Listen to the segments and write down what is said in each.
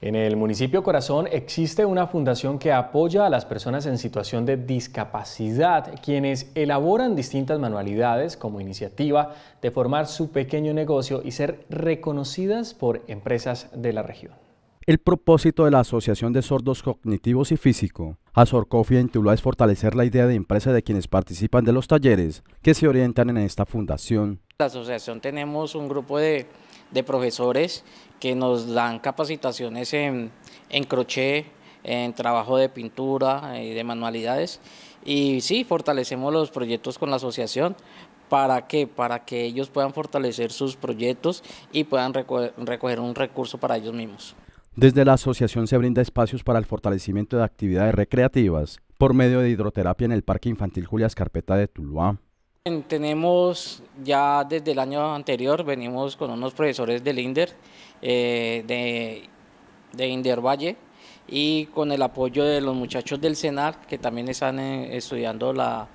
En el municipio Corazón existe una fundación que apoya a las personas en situación de discapacidad, quienes elaboran distintas manualidades como iniciativa de formar su pequeño negocio y ser reconocidas por empresas de la región. El propósito de la Asociación de Sordos Cognitivos y Físico, Azorcofia en Tula, es fortalecer la idea de empresa de quienes participan de los talleres que se orientan en esta fundación. La asociación tenemos un grupo de de profesores que nos dan capacitaciones en, en crochet, en trabajo de pintura y de manualidades. Y sí, fortalecemos los proyectos con la asociación. ¿Para qué? Para que ellos puedan fortalecer sus proyectos y puedan recoger un recurso para ellos mismos. Desde la asociación se brinda espacios para el fortalecimiento de actividades recreativas por medio de hidroterapia en el Parque Infantil Julia Escarpeta de Tuluá, tenemos ya desde el año anterior, venimos con unos profesores del INDER, eh, de, INDER Valle, y con el apoyo de los muchachos del CENAR, que también están eh, estudiando la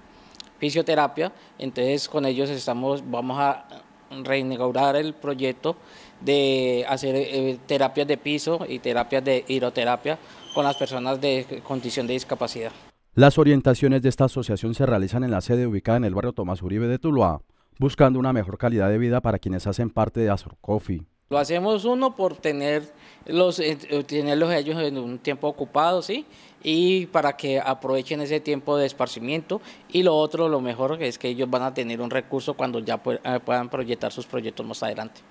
fisioterapia. Entonces, con ellos estamos, vamos a reinaugurar el proyecto de hacer eh, terapias de piso y terapias de hidroterapia con las personas de condición de discapacidad. Las orientaciones de esta asociación se realizan en la sede ubicada en el barrio Tomás Uribe de Tuluá, buscando una mejor calidad de vida para quienes hacen parte de Azorcofi. Lo hacemos uno por tener los, eh, tenerlos ellos en un tiempo ocupado, ¿sí? Y para que aprovechen ese tiempo de esparcimiento. Y lo otro, lo mejor, es que ellos van a tener un recurso cuando ya eh, puedan proyectar sus proyectos más adelante.